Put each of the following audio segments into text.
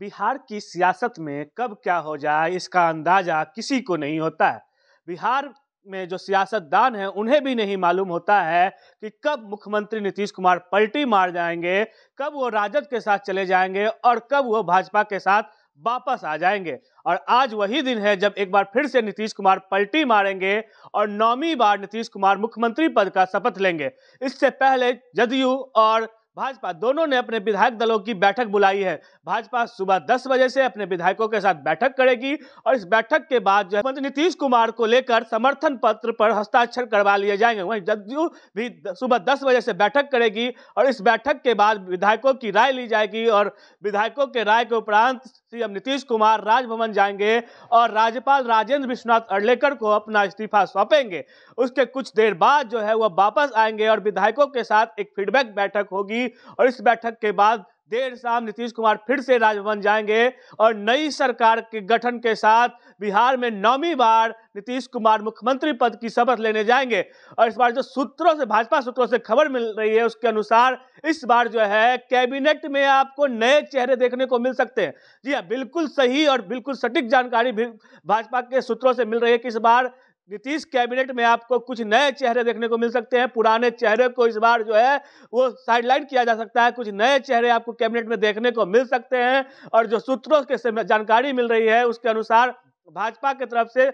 बिहार की सियासत में कब क्या हो जाए इसका अंदाज़ा किसी को नहीं होता है बिहार में जो सियासतदान हैं उन्हें भी नहीं मालूम होता है कि कब मुख्यमंत्री नीतीश कुमार पलटी मार जाएंगे कब वो राजद के साथ चले जाएंगे और कब वो भाजपा के साथ वापस आ जाएंगे और आज वही दिन है जब एक बार फिर से नीतीश कुमार पलटी मारेंगे और नौवीं बार नीतीश कुमार मुख्यमंत्री पद का शपथ लेंगे इससे पहले जदयू और भाजपा दोनों ने अपने विधायक दलों की बैठक बुलाई है भाजपा सुबह 10 बजे से अपने विधायकों के साथ बैठक करेगी और इस बैठक के बाद जो मंत्री नीतीश कुमार को लेकर समर्थन पत्र पर हस्ताक्षर करवा लिए जाएंगे वहीं जदयू भी सुबह 10 बजे से बैठक करेगी और इस बैठक के बाद विधायकों की राय ली जाएगी और विधायकों के राय के उपरांत सीएम नीतीश कुमार राजभवन जाएंगे और राज्यपाल राजेंद्र विश्वनाथ अड़लेकर को अपना इस्तीफा सौंपेंगे उसके कुछ देर बाद जो है वह वापस आएंगे और विधायकों के साथ एक फीडबैक बैठक होगी और इस बैठक के बाद देर शाम नीतीश कुमार फिर से राजभवन जाएंगे और नई सरकार के गठन के साथ बिहार में नौवीं बार नीतीश कुमार मुख्यमंत्री पद की शपथ लेने जाएंगे और इस बार जो सूत्रों से भाजपा सूत्रों से खबर मिल रही है उसके अनुसार इस बार जो है कैबिनेट में आपको नए चेहरे देखने को मिल सकते हैं जी हाँ बिल्कुल सही और बिल्कुल सटीक जानकारी भाजपा के सूत्रों से मिल रही है कि इस बार नीतीश कैबिनेट में आपको कुछ नए चेहरे देखने को मिल सकते हैं पुराने चेहरे को इस बार जो है वो साइडलाइन किया जा सकता है कुछ नए चेहरे आपको कैबिनेट में देखने को मिल सकते हैं और जो सूत्रों के जानकारी मिल रही है उसके अनुसार भाजपा की तरफ से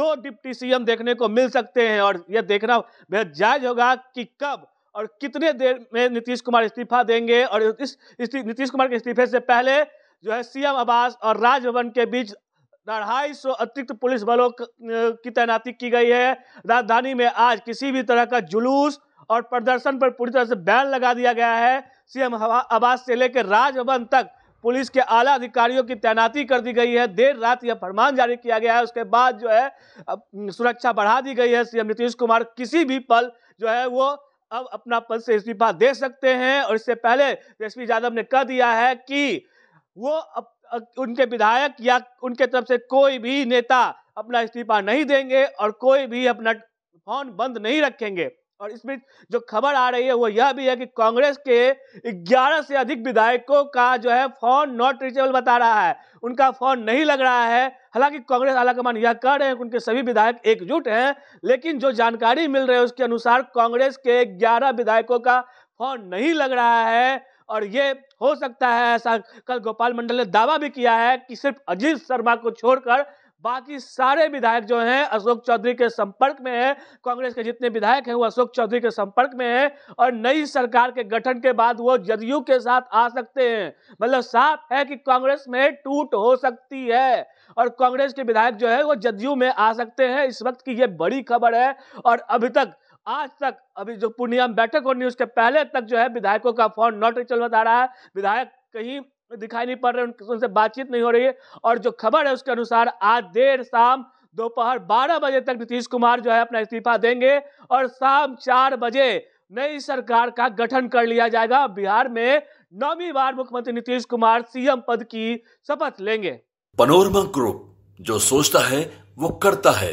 दो डिप्टी सीएम देखने को मिल सकते हैं और यह देखना बेहद जायज होगा कि कब और कितने देर में नीतीश कुमार इस्तीफा देंगे और इस नीतीश कुमार के इस्तीफे से पहले जो है सीएम आवास और राजभवन के बीच ढाई सौ अतिरिक्त पुलिस बलों की तैनाती की गई है राजधानी में आज किसी भी तरह का जुलूस और प्रदर्शन पर पूरी तरह से बैन लगा दिया गया है सीएम आवास से लेकर राजभवन तक पुलिस के आला अधिकारियों की तैनाती कर दी गई है देर रात यह फरमान जारी किया गया है उसके बाद जो है सुरक्षा बढ़ा दी गई है सीएम नीतीश कुमार किसी भी पल जो है वो अब अपना पद से इस्तीफा दे सकते हैं और इससे पहले तेजस्वी यादव ने कह दिया है कि वो अब उनके विधायक या उनके तरफ से कोई भी नेता अपना इस्तीफा नहीं देंगे और कोई भी अपना फोन बंद नहीं रखेंगे और इस बीच जो खबर आ रही है वो यह भी है कि कांग्रेस के 11 से अधिक विधायकों का जो है फोन नॉट रीचेबल बता रहा है उनका फोन नहीं लग रहा है हालांकि कांग्रेस आलाकमान यह कह रहे हैं कि उनके सभी विधायक एकजुट हैं लेकिन जो जानकारी मिल रही है उसके अनुसार कांग्रेस के ग्यारह विधायकों का फोन नहीं लग रहा है और ये हो सकता है ऐसा कल गोपाल मंडल ने दावा भी किया है कि सिर्फ अजीत शर्मा को छोड़कर बाकी सारे विधायक जो हैं अशोक चौधरी के संपर्क में हैं कांग्रेस के जितने विधायक हैं वो अशोक चौधरी के संपर्क में हैं और नई सरकार के गठन के बाद वो जदयू के साथ आ सकते हैं मतलब साफ है कि कांग्रेस में टूट हो सकती है और कांग्रेस के विधायक जो है वो जदयू में आ सकते हैं इस वक्त की ये बड़ी खबर है और अभी तक आज तक अभी जो पूर्णिया में बैठक होनी उसके पहले तक जो है विधायकों का फोन नॉट रिचल बता रहा है विधायक कहीं दिखाई नहीं पड़ रहे उनके उनसे बातचीत नहीं हो रही है और जो खबर है उसके अनुसार आज देर शाम दोपहर 12 बजे तक नीतीश कुमार जो है अपना इस्तीफा देंगे और शाम चार बजे नई सरकार का गठन कर लिया जाएगा बिहार में नौवीं बार मुख्यमंत्री नीतीश कुमार सीएम पद की शपथ लेंगे पनोरमा ग्रुप जो सोचता है वो करता है